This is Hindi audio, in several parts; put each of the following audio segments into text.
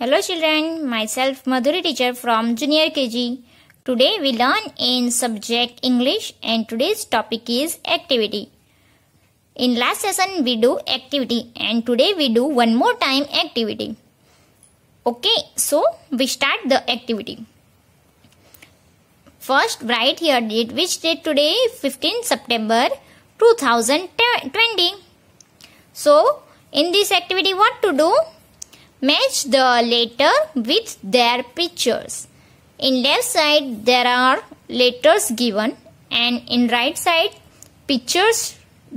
Hello children, myself Madhuri teacher from junior KG. Today we learn in subject English and today's topic is activity. In last session we do activity and today we do one more time activity. Okay, so we start the activity. First write here date which date today 15 September 2020. So in this activity what to do? Match the letter with their pictures. In left side there are letters given and in right side pictures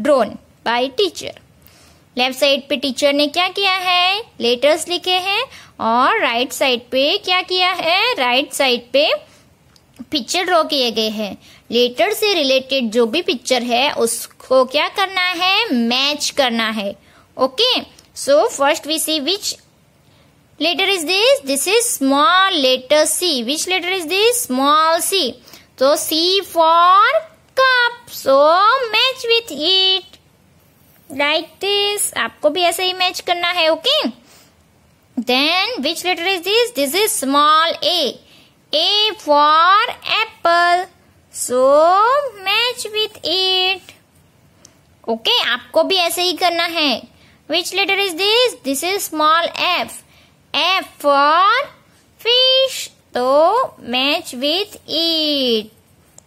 drawn by teacher. Left side पे टीचर ने क्या किया है लेटर्स लिखे हैं और राइट right साइड पे क्या किया है राइट right साइड पे पिक्चर ड्रॉ किए गए हैं लेटर से रिलेटेड जो भी पिक्चर है उसको क्या करना है मैच करना है okay so first we see which letter is this this is small letter C which letter is this small C तो C for cup so match with it like this आपको भी ऐसे ही मैच करना है okay then which letter is this this is small A A for apple so match with it okay आपको भी ऐसे ही करना है which letter is this this is small F F for fish so match with it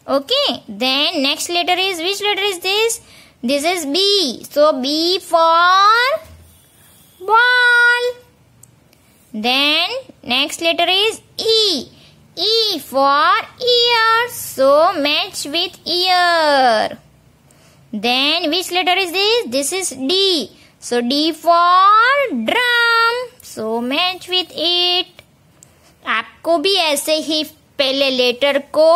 okay then next letter is which letter is this this is B so B for ball then next letter is E E for ear so match with ear then which letter is this this is D so D for drum so match with it आपको भी ऐसे ही पहले लेटर को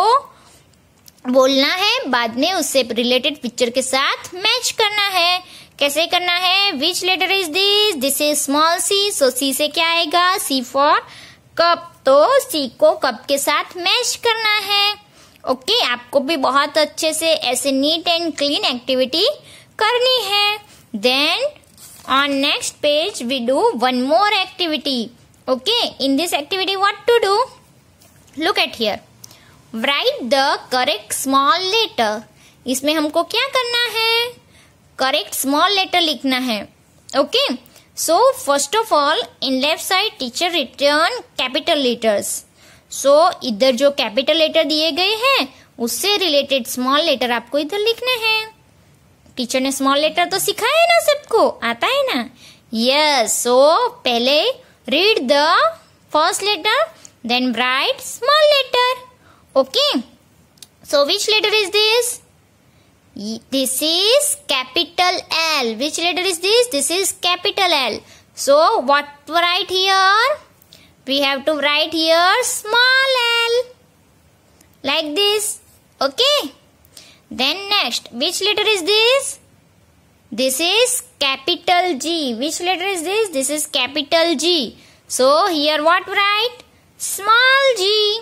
बोलना है बाद में उससे रिलेटेड पिक्चर के साथ मैच करना है कैसे करना है which letter is this this is small C so C से क्या आएगा सी फॉर कप तो सी को कप के साथ मैच करना है ओके okay, आपको भी बहुत अच्छे से ऐसे नीट एंड क्लीन एक्टिविटी करनी है then On next page, we do one more activity. Okay, in this activity, what to do? Look at here. Write the correct small letter. इसमें हमको क्या करना है करेक्ट स्मॉल लेटर लिखना है okay so first of all in left side teacher written capital letters so इधर जो कैपिटल लेटर दिए गए हैं उससे रिलेटेड स्मॉल लेटर आपको इधर लिखने हैं टीचर ने स्मॉल लेटर तो सिखाया है ना सबको आता है ना यस सो पहले read the first letter then write small letter okay so which letter is this this is capital L which letter is this this is capital L so what write here we have to write here small L like this okay Then next, which letter is this? This is capital G. Which letter is this? This is capital G. So here what write? Small g.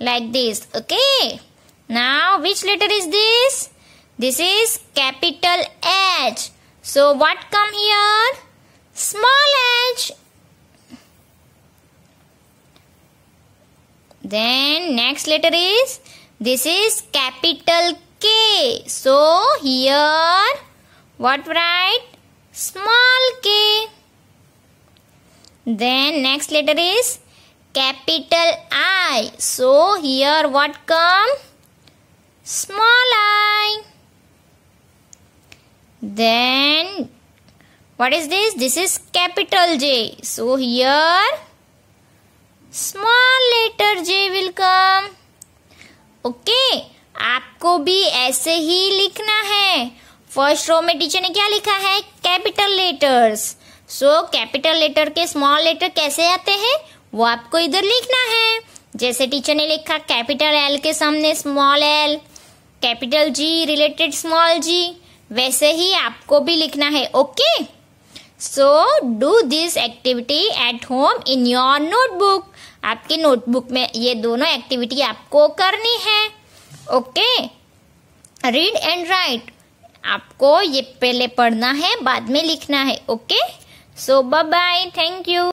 Like this. Okay. Now which letter is this? This is capital H. So what come here? Small h Then next letter is, this is capital K. So here, what write? Small k. Then next letter is capital I. So here what come? Small i. Then what is this? This is capital J. So here small letter J will come okay आपको भी ऐसे ही लिखना है फर्स्ट रो में टीचर ने क्या लिखा है capital letters so capital letter के स्मॉल लेटर कैसे आते हैं वो आपको इधर लिखना है जैसे टीचर ने लिखा कैपिटल एल के सामने small L capital G related small G वैसे ही आपको भी लिखना है okay so do this activity at home in your notebook आपकी नोटबुक में ये दोनों एक्टिविटी आपको करनी है ओके रीड एंड राइट आपको ये पहले पढ़ना है बाद में लिखना है okay so bye thank you